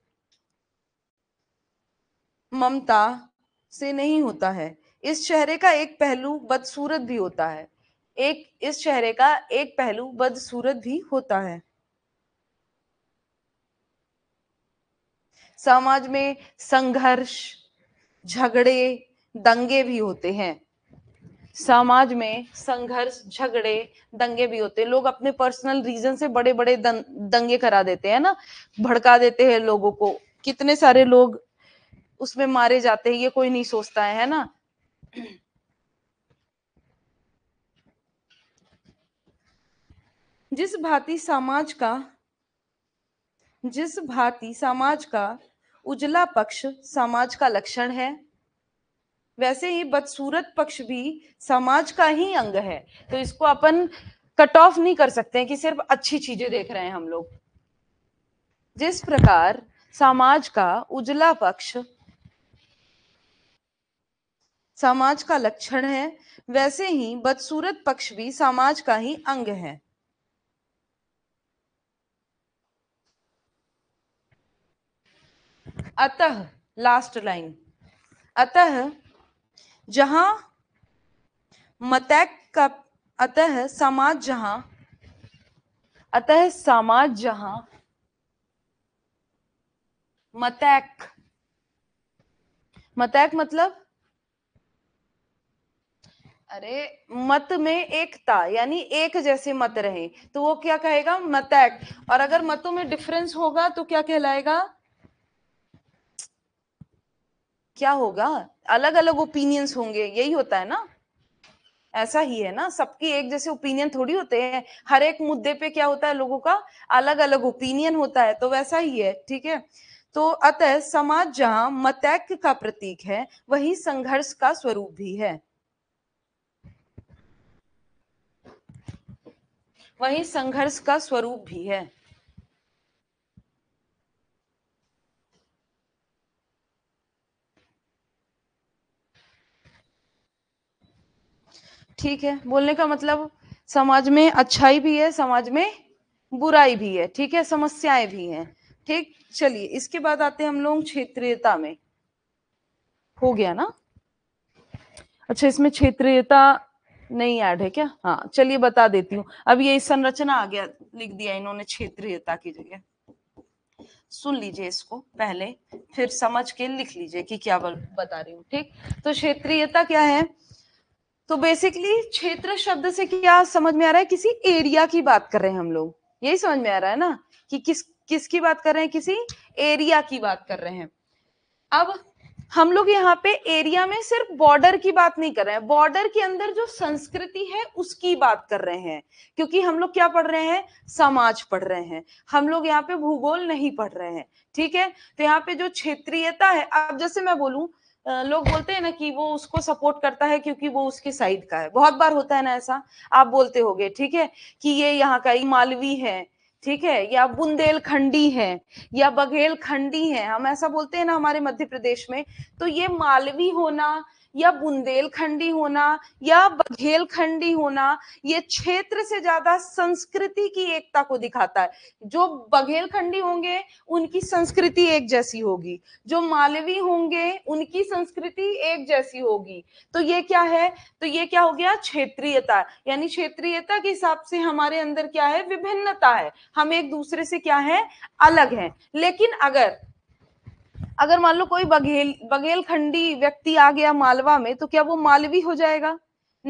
ममता से नहीं होता है इस चेहरे का एक पहलू बदसूरत भी होता है एक इस चेहरे का एक पहलू बदसूरत भी होता है समाज में संघर्ष झगड़े दंगे भी होते हैं समाज में संघर्ष झगड़े दंगे भी होते हैं लोग अपने पर्सनल रीजन से बड़े बड़े दंगे करा देते हैं ना भड़का देते हैं लोगों को कितने सारे लोग उसमें मारे जाते हैं ये कोई नहीं सोचता है, है ना जिस भांति समाज का जिस भांति समाज का उजला पक्ष समाज का लक्षण है वैसे ही बदसूरत पक्ष भी समाज का ही अंग है तो इसको अपन कट ऑफ नहीं कर सकते कि सिर्फ अच्छी चीजें देख रहे हैं हम लोग जिस प्रकार समाज का उजला पक्ष समाज का लक्षण है वैसे ही बदसूरत पक्ष भी समाज का ही अंग है अतः लास्ट लाइन अतः जहां मतैक का अतः समाज जहां अतः समाज जहां मतैक मतैक मतलब अरे मत में एकता यानी एक जैसे मत रहे तो वो क्या कहेगा मत और अगर मतों में डिफरेंस होगा तो क्या कहलाएगा क्या होगा अलग अलग ओपिनियंस होंगे यही होता है ना ऐसा ही है ना सबकी एक जैसे ओपिनियन थोड़ी होते हैं हर एक मुद्दे पे क्या होता है लोगों का अलग अलग ओपिनियन होता है तो वैसा ही है ठीक है तो अतः समाज जहां मतैक का प्रतीक है वही संघर्ष का स्वरूप भी है वही संघर्ष का स्वरूप भी है ठीक है बोलने का मतलब समाज में अच्छाई भी है समाज में बुराई भी है ठीक है समस्याएं भी हैं ठीक चलिए इसके बाद आते हैं हम लोग क्षेत्रीयता में हो गया ना अच्छा इसमें क्षेत्रीयता नहीं ऐड है क्या हाँ चलिए बता देती हूँ अब ये संरचना आ गया लिख दिया इन्होंने क्षेत्रीयता की जगह सुन लीजिए इसको पहले फिर समझ के लिख लीजिए कि क्या बता रही हूँ ठीक तो क्षेत्रीयता क्या है तो बेसिकली क्षेत्र शब्द से क्या समझ में आ रहा है किसी एरिया की बात कर रहे हैं हम लोग यही समझ में आ रहा है ना कि किस किसकी बात कर रहे हैं किसी एरिया की बात कर रहे हैं अब हम लोग यहाँ पे एरिया में सिर्फ बॉर्डर की बात नहीं कर रहे हैं बॉर्डर के अंदर जो संस्कृति है उसकी बात कर रहे हैं क्योंकि हम लोग क्या पढ़ रहे हैं समाज पढ़ रहे हैं हम लोग यहाँ पे भूगोल नहीं पढ़ रहे हैं ठीक है तो यहाँ पे जो क्षेत्रीयता है अब जैसे मैं बोलूँ लोग बोलते हैं ना कि वो उसको सपोर्ट करता है क्योंकि वो उसके साइड का है बहुत बार होता है ना ऐसा आप बोलते होगे ठीक है कि ये यहाँ का मालवी है ठीक है या बुंदेलखंडी है या बघेलखंडी है हम ऐसा बोलते हैं ना हमारे मध्य प्रदेश में तो ये मालवी होना या बुंदेलखंडी होना या बघेलखंडी होना ये क्षेत्र से ज्यादा संस्कृति की एकता को दिखाता है जो बघेलखंडी होंगे उनकी संस्कृति एक जैसी होगी जो मालवी होंगे उनकी संस्कृति एक जैसी होगी तो ये क्या है तो ये क्या हो गया क्षेत्रीयता यानी क्षेत्रीयता के हिसाब से हमारे अंदर क्या है विभिन्नता है हम एक दूसरे से क्या है अलग है लेकिन अगर अगर मान लो कोई बघेल बघेलखंडी व्यक्ति आ गया मालवा में तो क्या वो मालवी हो जाएगा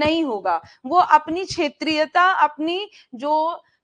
नहीं होगा वो अपनी क्षेत्रीयता अपनी जो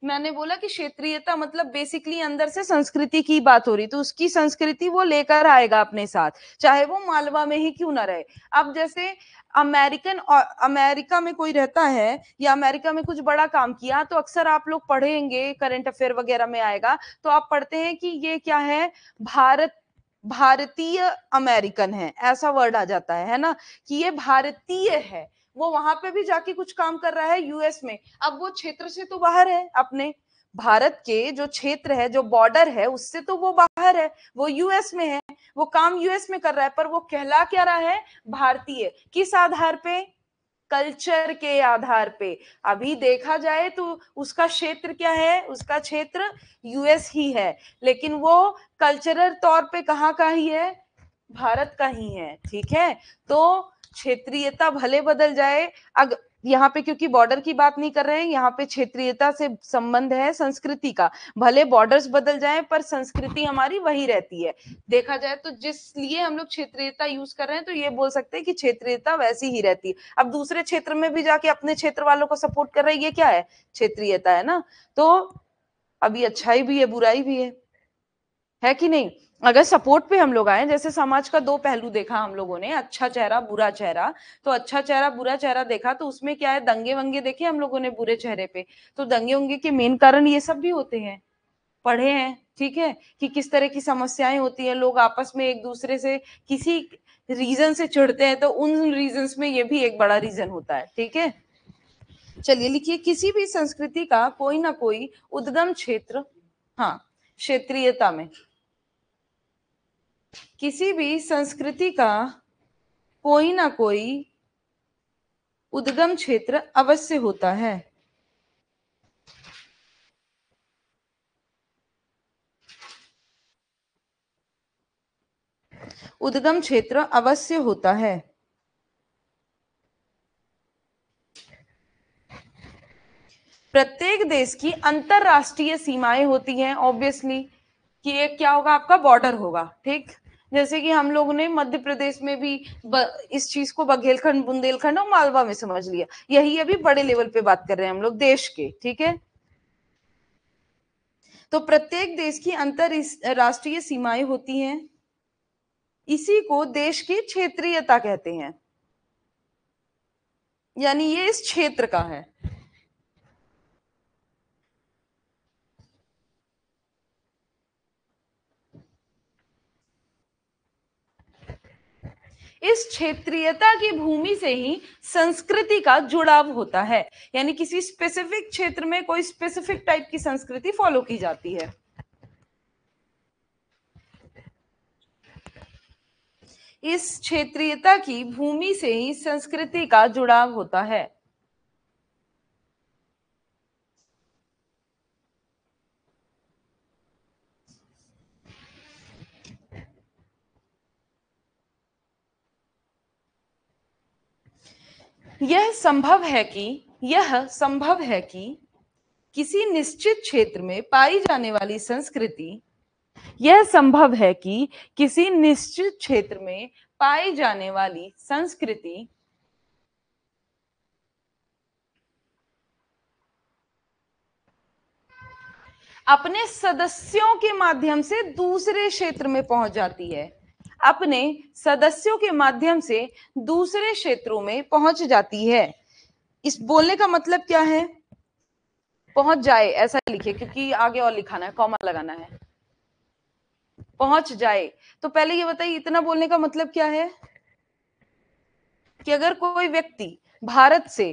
मैंने बोला कि क्षेत्रीयता मतलब बेसिकली अंदर से संस्कृति की बात हो रही तो उसकी संस्कृति वो लेकर आएगा अपने साथ चाहे वो मालवा में ही क्यों ना रहे अब जैसे अमेरिकन और अमेरिका में कोई रहता है या अमेरिका में कुछ बड़ा काम किया तो अक्सर आप लोग पढ़ेंगे करंट अफेयर वगैरह में आएगा तो आप पढ़ते हैं कि ये क्या है भारत भारतीय अमेरिकन है ऐसा वर्ड आ जाता है है ना कि ये भारतीय है वो वहां पे भी जाके कुछ काम कर रहा है यूएस में अब वो क्षेत्र से तो बाहर है अपने भारत के जो क्षेत्र है जो बॉर्डर है उससे तो वो बाहर है वो यूएस में है वो काम यूएस में कर रहा है पर वो कहला क्या रहा है भारतीय किस आधार पे कल्चर के आधार पे अभी देखा जाए तो उसका क्षेत्र क्या है उसका क्षेत्र यूएस ही है लेकिन वो कल्चरल तौर पे कहाँ का ही है भारत का ही है ठीक है तो क्षेत्रीयता भले बदल जाए अगर यहाँ पे क्योंकि बॉर्डर की बात नहीं कर रहे हैं यहाँ पे क्षेत्रीयता से संबंध है संस्कृति का भले बॉर्डर्स बदल जाएं पर संस्कृति हमारी वही रहती है देखा जाए तो जिसलिए हम लोग क्षेत्रीयता यूज कर रहे हैं तो ये बोल सकते हैं कि क्षेत्रीयता वैसी ही रहती है अब दूसरे क्षेत्र में भी जाके अपने क्षेत्र वालों को सपोर्ट कर रहे हैं ये क्या है क्षेत्रीयता है ना तो अभी अच्छाई भी है बुराई भी है है कि नहीं अगर सपोर्ट पे हम लोग आए जैसे समाज का दो पहलू देखा हम लोगों ने अच्छा चेहरा बुरा चेहरा तो अच्छा चेहरा बुरा चेहरा देखा तो उसमें क्या है दंगे वंगे देखे हम लोगों ने बुरे चेहरे पे तो दंगे वंगे के मेन कारण ये सब भी होते हैं पढ़े हैं ठीक है कि किस तरह की समस्याएं होती हैं लोग आपस में एक दूसरे से किसी रीजन से चिढ़ते हैं तो उन रीजन में ये भी एक बड़ा रीजन होता है ठीक है चलिए लिखिए किसी भी संस्कृति का कोई ना कोई उद्गम क्षेत्र हाँ क्षेत्रीयता में किसी भी संस्कृति का कोई ना कोई उद्गम क्षेत्र अवश्य होता है उद्गम क्षेत्र अवश्य होता है प्रत्येक देश की अंतरराष्ट्रीय सीमाएं होती हैं ऑब्वियसली कि एक क्या होगा आपका बॉर्डर होगा ठीक जैसे कि हम लोगों ने मध्य प्रदेश में भी इस चीज को बघेलखंड बुंदेलखंड और मालवा में समझ लिया यही अभी बड़े लेवल पे बात कर रहे हैं हम लोग देश के ठीक है तो प्रत्येक देश की अंतर राष्ट्रीय सीमाएं होती हैं इसी को देश की क्षेत्रीयता कहते हैं यानी ये इस क्षेत्र का है इस क्षेत्रीयता की भूमि से ही संस्कृति का जुड़ाव होता है यानी किसी स्पेसिफिक क्षेत्र में कोई स्पेसिफिक टाइप की संस्कृति फॉलो की जाती है इस क्षेत्रीयता की भूमि से ही संस्कृति का जुड़ाव होता है यह संभव है कि यह संभव है कि किसी निश्चित क्षेत्र में पाई जाने वाली संस्कृति यह संभव है कि किसी निश्चित क्षेत्र में पाई जाने वाली संस्कृति अपने सदस्यों के माध्यम से दूसरे क्षेत्र में पहुंच जाती है अपने सदस्यों के माध्यम से दूसरे क्षेत्रों में पहुंच जाती है इस बोलने का मतलब क्या है पहुंच जाए ऐसा लिखिए क्योंकि आगे और लिखाना है कॉमा लगाना है पहुंच जाए तो पहले ये बताइए इतना बोलने का मतलब क्या है कि अगर कोई व्यक्ति भारत से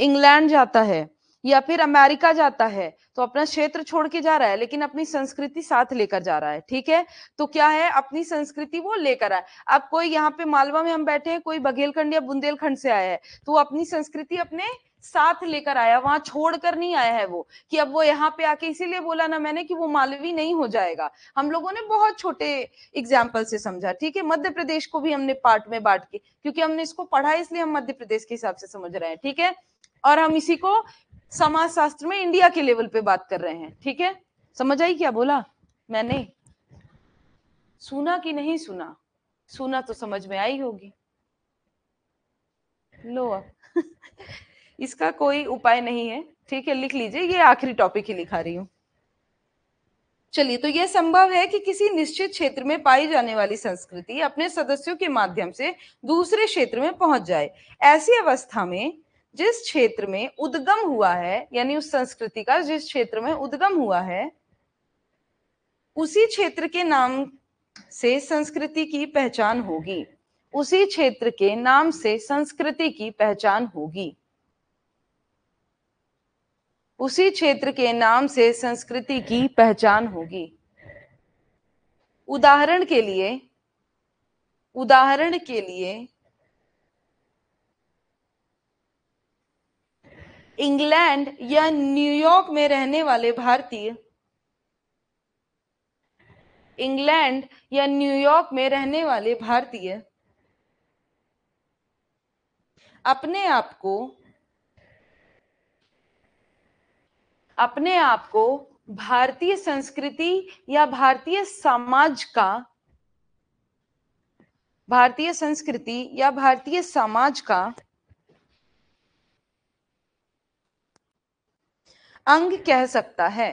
इंग्लैंड जाता है या फिर अमेरिका जाता है तो अपना क्षेत्र छोड़ के जा रहा है लेकिन अपनी संस्कृति साथ लेकर जा रहा है ठीक है तो क्या है अपनी संस्कृति वो लेकर आए अब कोई यहाँ पे मालवा में हम बैठे हैं कोई बघेलखंड या बुंदेलखंड से आया है तो वो अपनी संस्कृति अपने साथ लेकर आया वहां छोड़कर नहीं आया है वो कि अब वो यहाँ पे आके इसीलिए बोला ना मैंने कि वो मालवी नहीं हो जाएगा हम लोगों ने बहुत छोटे एग्जाम्पल से समझा ठीक है मध्य प्रदेश को भी हमने पार्ट में बांट के क्योंकि हमने इसको पढ़ा इसलिए हम मध्य प्रदेश के हिसाब से समझ रहे हैं ठीक है और हम इसी को समाज शास्त्र में इंडिया के लेवल पे बात कर रहे हैं ठीक है समझ आई क्या बोला मैंने सुना कि नहीं सुना सुना तो समझ में आई होगी लो अब इसका कोई उपाय नहीं है ठीक है लिख लीजिए ये आखिरी टॉपिक ही लिखा रही हूं चलिए तो यह संभव है कि किसी निश्चित क्षेत्र में पाई जाने वाली संस्कृति अपने सदस्यों के माध्यम से दूसरे क्षेत्र में पहुंच जाए ऐसी अवस्था में जिस क्षेत्र में उद्गम हुआ है यानी उस संस्कृति का जिस क्षेत्र में उद्गम हुआ है उसी क्षेत्र के नाम से संस्कृति की पहचान होगी उसी क्षेत्र के नाम से संस्कृति की पहचान होगी उसी क्षेत्र के नाम से संस्कृति की पहचान होगी उदाहरण के लिए उदाहरण के लिए इंग्लैंड या न्यूयॉर्क में रहने वाले भारतीय इंग्लैंड या न्यूयॉर्क में रहने वाले भारतीय अपने आप को अपने आप को भारतीय संस्कृति या भारतीय समाज का भारतीय संस्कृति या भारतीय समाज का अंग कह सकता है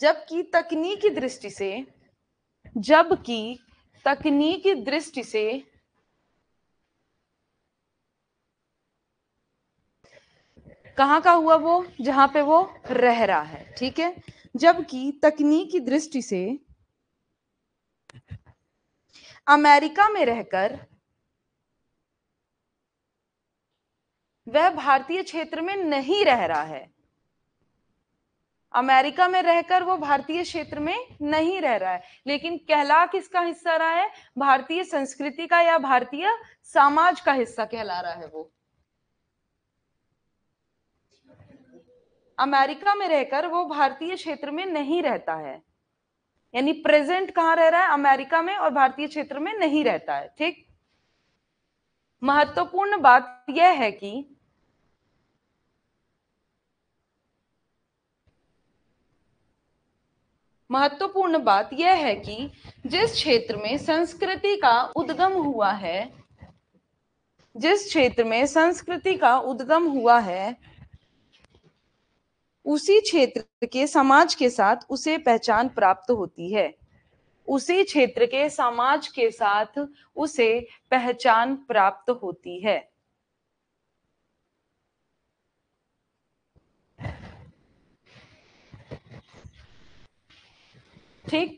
जबकि तकनीकी दृष्टि से जबकि तकनीकी दृष्टि से कहां का हुआ वो जहां पे वो रह रहा है ठीक है जबकि तकनीकी दृष्टि से अमेरिका में रहकर वह भारतीय क्षेत्र में नहीं रह रहा है अमेरिका में रहकर वो भारतीय क्षेत्र में नहीं रह रहा है लेकिन कहला किसका हिस्सा रहा है भारतीय संस्कृति का या भारतीय समाज का हिस्सा कहला रहा है वो अमेरिका में रहकर वो भारतीय क्षेत्र में नहीं रहता है यानी प्रेजेंट कहाँ रह रहा है अमेरिका में और भारतीय क्षेत्र में नहीं रहता है ठीक महत्वपूर्ण बात यह है कि महत्वपूर्ण बात यह है कि जिस क्षेत्र में संस्कृति का उद्गम हुआ है जिस क्षेत्र में संस्कृति का उद्गम हुआ है उसी क्षेत्र के समाज के साथ उसे पहचान प्राप्त होती है उसी क्षेत्र के समाज के साथ उसे पहचान प्राप्त होती है ठीक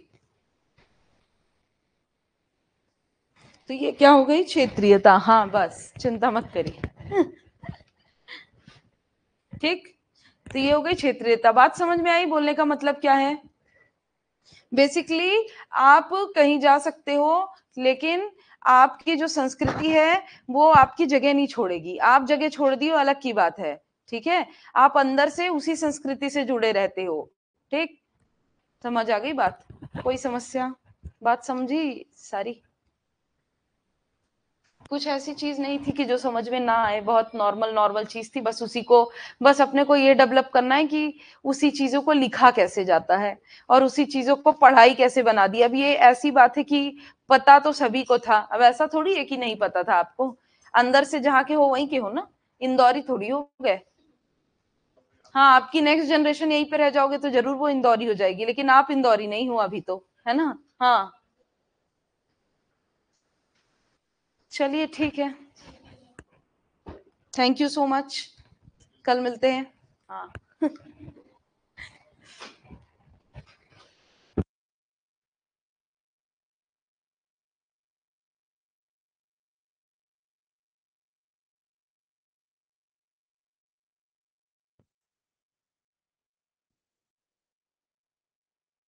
तो ये क्या हो गई क्षेत्रीयता हाँ बस चिंता मत करिए ठीक तो ये हो गई क्षेत्रीयता बात समझ में आई बोलने का मतलब क्या है बेसिकली आप कहीं जा सकते हो लेकिन आपकी जो संस्कृति है वो आपकी जगह नहीं छोड़ेगी आप जगह छोड़ दी अलग की बात है ठीक है आप अंदर से उसी संस्कृति से जुड़े रहते हो ठीक समझ आ गई बात कोई समस्या बात समझी सारी कुछ ऐसी चीज नहीं थी कि जो समझ में ना आए बहुत नॉर्मल नॉर्मल चीज थी बस उसी को बस अपने को ये डेवलप करना है कि उसी चीजों को लिखा कैसे जाता है और उसी चीजों को पढ़ाई कैसे बना दी अब ये ऐसी बात है कि पता तो सभी को था अब ऐसा थोड़ी है कि नहीं पता था आपको अंदर से जहाँ के हो वहीं के हो ना इंदौरी थोड़ी हो गए हाँ आपकी नेक्स्ट जनरेशन यहीं पर रह जाओगे तो जरूर वो इंदौरी हो जाएगी लेकिन आप इंदौरी नहीं हो अभी तो है ना हाँ चलिए ठीक है थैंक यू सो मच कल मिलते हैं हाँ